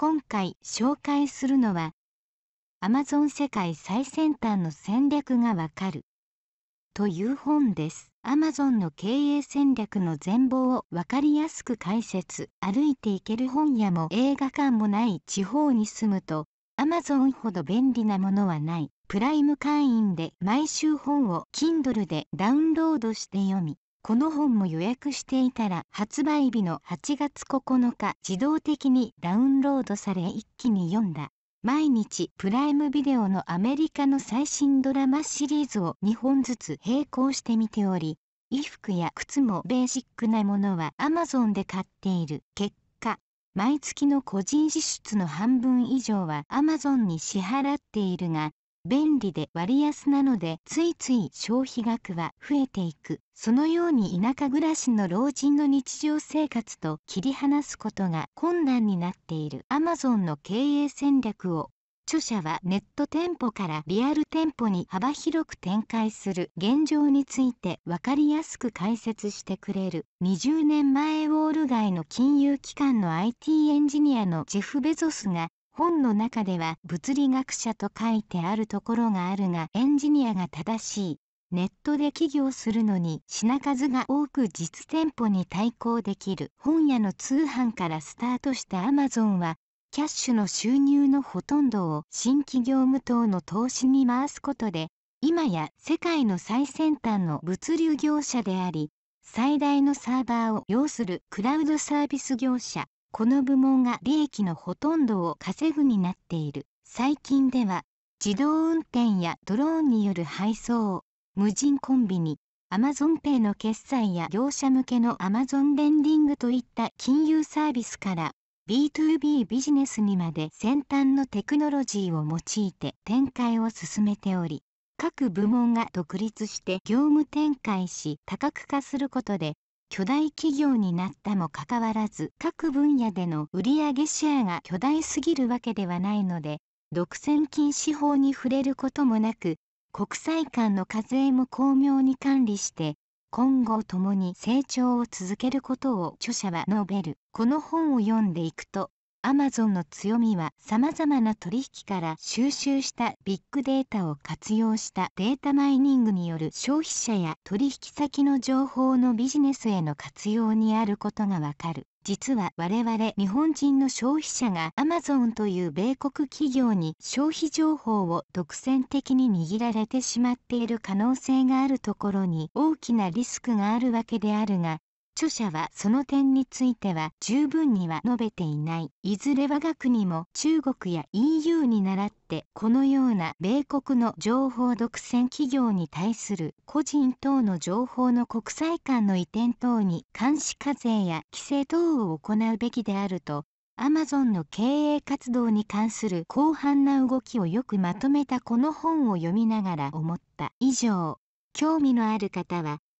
今回紹介するのは Amazon 世界最先端の戦略がわかるという本です。Amazon の経営戦略の全貌をわかりやすく解説。歩いていける本屋も映画館もない地方に住むと Amazon ほど便利なものはない。プライム会員で毎週本を Kindle でダウンロードして読み、この本も予約していたら発売日の8月9日自動的にダウンロードされ一気に読んだ。毎日プライムビデオのアメリカの最新ドラマシリーズを2本ずつ並行して見ており、衣服や靴もベーシックなものはアマゾンで買っている結果、毎月の個人支出の半分以上はアマゾンに支払っているが、便利で割安なのでついつい消費額は増えていくそのように田舎暮らしの老人の日常生活と切り離すことが困難になっているアマゾンの経営戦略を著者はネット店舗からリアル店舗に幅広く展開する現状について分かりやすく解説してくれる20年前ウォール街の金融機関の IT エンジニアのジェフ・ベゾスが本の中では物理学者と書いてあるところがあるがエンジニアが正しい。ネットで起業するのに品数が多く実店舗に対抗できる本屋の通販からスタートしたアマゾンはキャッシュの収入のほとんどを新規業務等の投資に回すことで今や世界の最先端の物流業者であり最大のサーバーを要するクラウドサービス業者この部門が利益のほとんどを稼ぐになっている最近では自動運転やドローンによる配送無人コンビニアマゾンペイの決済や業者向けのアマゾンレンディングといった金融サービスから B2B ビジネスにまで先端のテクノロジーを用いて展開を進めており各部門が独立して業務展開し多角化することで巨大企業になったもかかわらず各分野での売上シェアが巨大すぎるわけではないので独占禁止法に触れることもなく国際間の課税も巧妙に管理して今後ともに成長を続けることを著者は述べるこの本を読んでいくとアマゾンの強みはさまざまな取引から収集したビッグデータを活用したデータマイニングによる消費者や取引先の情報のビジネスへの活用にあることがわかる。実は我々日本人の消費者がアマゾンという米国企業に消費情報を独占的に握られてしまっている可能性があるところに大きなリスクがあるわけであるが著者はその点については十分には述べていないいずれ我が国も中国や EU に倣ってこのような米国の情報独占企業に対する個人等の情報の国際間の移転等に監視課税や規制等を行うべきであるとアマゾンの経営活動に関する広範な動きをよくまとめたこの本を読みながら思った以上興味のある方は